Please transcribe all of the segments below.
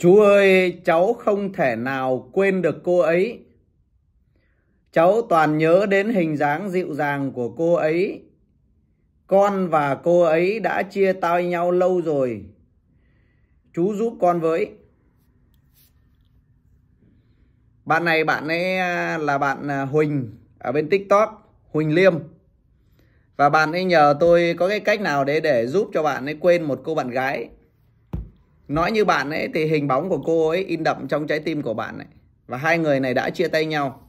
Chú ơi, cháu không thể nào quên được cô ấy. Cháu toàn nhớ đến hình dáng dịu dàng của cô ấy. Con và cô ấy đã chia tay nhau lâu rồi. Chú giúp con với. Bạn này bạn ấy à, là bạn à, Huỳnh ở bên TikTok, Huỳnh Liêm. Và bạn ấy nhờ tôi có cái cách nào đấy để giúp cho bạn ấy quên một cô bạn gái nói như bạn ấy thì hình bóng của cô ấy in đậm trong trái tim của bạn ấy và hai người này đã chia tay nhau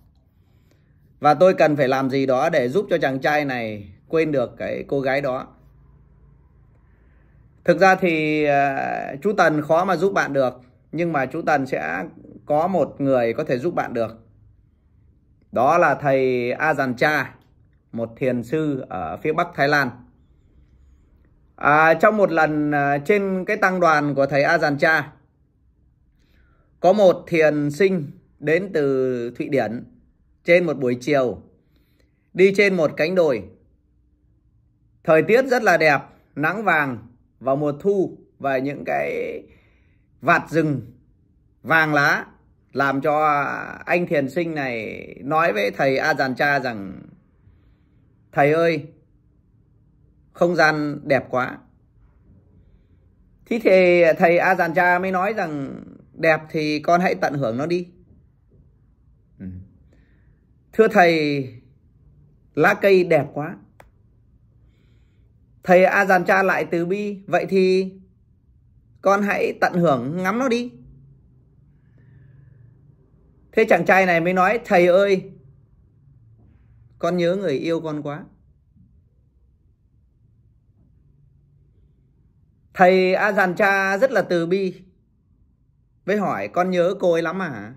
và tôi cần phải làm gì đó để giúp cho chàng trai này quên được cái cô gái đó thực ra thì ờ, chú tần khó mà giúp bạn được nhưng mà chú tần sẽ có một người có thể giúp bạn được đó là thầy a cha một thiền sư ở phía bắc thái lan à, trong một lần à, trên cái tăng đoàn của thầy A Giàn Cha có một thiền sinh đến từ Thụy Điển trên một buổi chiều đi trên một cánh đồi thời tiết rất là đẹp nắng vàng vào mùa thu và những cái vạt rừng vàng lá làm cho anh thiền sinh này nói với thầy A Giàn Cha rằng thầy ơi không gian đẹp quá thế thì thầy a dàn cha mới nói rằng đẹp thì con hãy tận hưởng nó đi ừ. thưa thầy lá cây đẹp quá thầy a dàn cha lại từ bi vậy thì con hãy tận hưởng ngắm nó đi thế chàng trai này mới nói thầy ơi con nhớ người yêu con quá Thầy A Giàn Cha rất là từ bi. Với hỏi con nhớ cô ấy lắm à?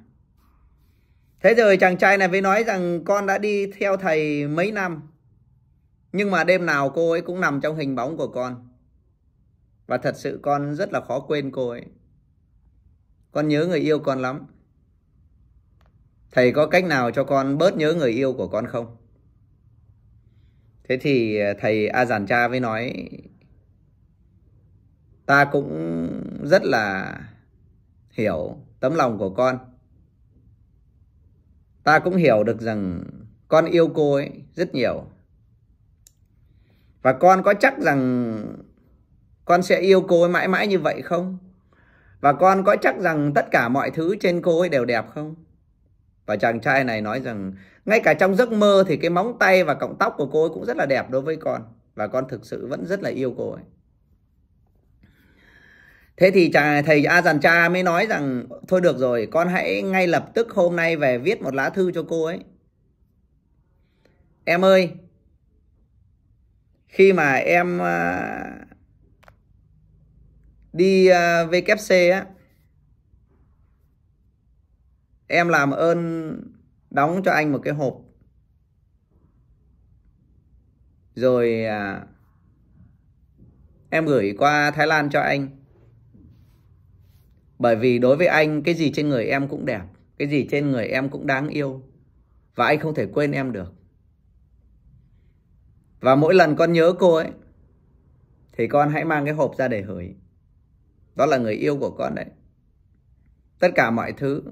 Thế rồi chàng trai này mới nói rằng con đã đi theo thầy mấy năm. Nhưng mà đêm nào cô ấy cũng nằm trong hình bóng của con. Và thật sự con rất là khó quên cô ấy. Con nhớ người yêu con lắm. Thầy có cách nào cho con bớt nhớ người yêu của con không? Thế thì thầy A Giản Cha mới nói ta cũng rất là hiểu tấm lòng của con ta cũng hiểu được rằng con yêu cô ấy rất nhiều và con có chắc rằng con sẽ yêu cô ấy mãi mãi như vậy không và con có chắc rằng tất cả mọi thứ trên cô ấy đều đẹp không và chàng trai này nói rằng ngay cả trong giấc mơ thì cái móng tay và cọng tóc của cô ấy cũng rất là đẹp đối với con và con thực sự vẫn rất là yêu cô ấy Thế thì chà, thầy A Dàn Cha mới nói rằng thôi được rồi, con hãy ngay lập tức hôm nay về viết một lá thư cho cô ấy. Em ơi, khi mà em à, đi à, VKC á, em làm ơn đóng cho anh một cái hộp. Rồi à, em gửi qua Thái Lan cho anh bởi vì đối với anh cái gì trên người em cũng đẹp, cái gì trên người em cũng đáng yêu và anh không thể quên em được. Và mỗi lần con nhớ cô ấy thì con hãy mang cái hộp ra để hửi. Đó là người yêu của con đấy. Tất cả mọi thứ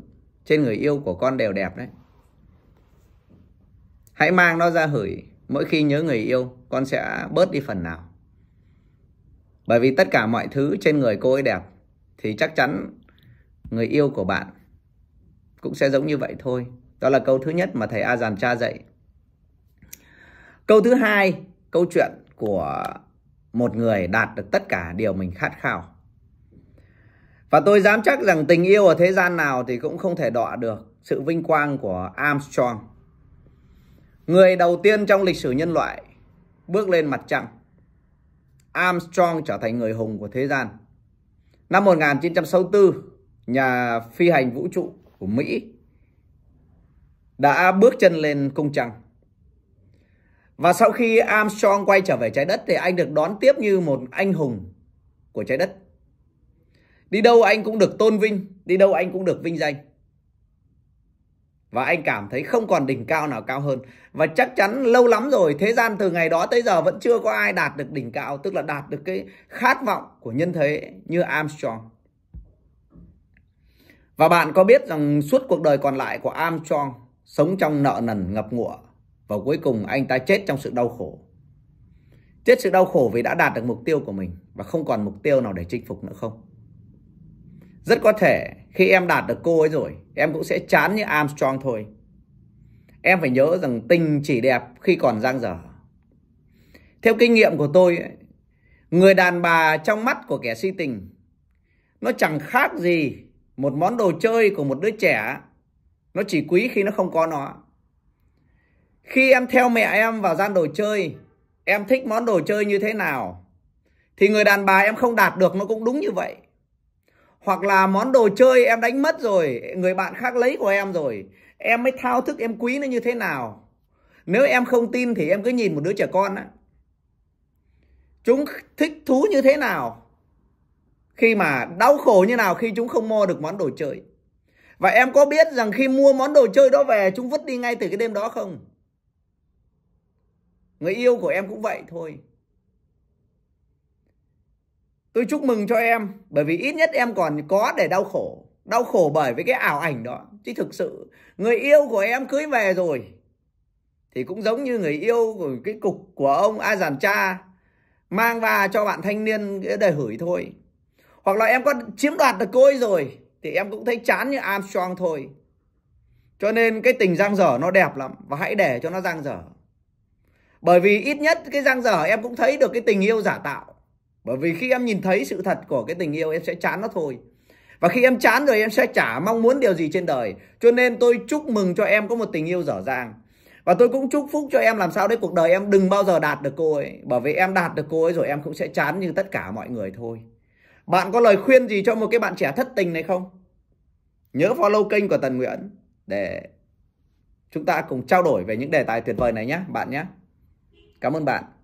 trên người yêu của con đều đẹp đấy. Hãy mang nó ra hửi, mỗi khi nhớ người yêu, con sẽ bớt đi phần nào. Bởi vì tất cả mọi thứ trên người cô ấy đẹp thì chắc chắn người yêu của bạn cũng sẽ giống như vậy thôi. Đó là câu thứ nhất mà thầy A Dàn cha dạy. Câu thứ hai, câu chuyện của một người đạt được tất cả điều mình khát khao. Và tôi dám chắc rằng tình yêu ở thế gian nào thì cũng không thể đọa được sự vinh quang của Armstrong. Người đầu tiên trong lịch sử nhân loại bước lên mặt trăng. Armstrong trở thành người hùng của thế gian. Năm 1964, nhà phi hành vũ trụ của Mỹ đã bước chân lên cung trăng. Và sau khi Armstrong quay trở về trái đất thì anh được đón tiếp như một anh hùng của trái đất. Đi đâu anh cũng được tôn vinh, đi đâu anh cũng được vinh danh và anh cảm thấy không còn đỉnh cao nào cao hơn và chắc chắn lâu lắm rồi thế gian từ ngày đó tới giờ vẫn chưa có ai đạt được đỉnh cao tức là đạt được cái khát vọng của nhân thế như Armstrong và bạn có biết rằng suốt cuộc đời còn lại của Armstrong sống trong nợ nần ngập ngụa và cuối cùng anh ta chết trong sự đau khổ chết sự đau khổ vì đã đạt được mục tiêu của mình và không còn mục tiêu nào để chinh phục nữa không rất có thể khi em đạt được cô ấy rồi em cũng sẽ chán như Armstrong thôi em phải nhớ rằng tình chỉ đẹp khi còn dang dở theo kinh nghiệm của tôi người đàn bà trong mắt của kẻ si tình nó chẳng khác gì một món đồ chơi của một đứa trẻ nó chỉ quý khi nó không có nó khi em theo mẹ em vào gian đồ chơi em thích món đồ chơi như thế nào thì người đàn bà em không đạt được nó cũng đúng như vậy hoặc là món đồ chơi em đánh mất rồi người bạn khác lấy của em rồi em mới thao thức em quý nó như thế nào nếu em không tin thì em cứ nhìn một đứa trẻ con á chúng thích thú như thế nào khi mà đau khổ như nào khi chúng không mua được món đồ chơi và em có biết rằng khi mua món đồ chơi đó về chúng vứt đi ngay từ cái đêm đó không người yêu của em cũng vậy thôi Tôi chúc mừng cho em bởi vì ít nhất em còn có để đau khổ. Đau khổ bởi với cái ảo ảnh đó. Chứ thực sự người yêu của em cưới về rồi thì cũng giống như người yêu của cái cục của ông A Giàn Cha mang và cho bạn thanh niên để hửi thôi. Hoặc là em có chiếm đoạt được cô ấy rồi thì em cũng thấy chán như Armstrong thôi. Cho nên cái tình giang dở nó đẹp lắm và hãy để cho nó giang dở. Bởi vì ít nhất cái giang dở em cũng thấy được cái tình yêu giả tạo. Bởi vì khi em nhìn thấy sự thật của cái tình yêu em sẽ chán nó thôi. Và khi em chán rồi em sẽ chả mong muốn điều gì trên đời. Cho nên tôi chúc mừng cho em có một tình yêu dở dàng. Và tôi cũng chúc phúc cho em làm sao đấy cuộc đời em đừng bao giờ đạt được cô ấy. Bởi vì em đạt được cô ấy rồi em cũng sẽ chán như tất cả mọi người thôi. Bạn có lời khuyên gì cho một cái bạn trẻ thất tình này không? Nhớ follow kênh của Tần Nguyễn để chúng ta cùng trao đổi về những đề tài tuyệt vời này nhé bạn nhé. Cảm ơn bạn.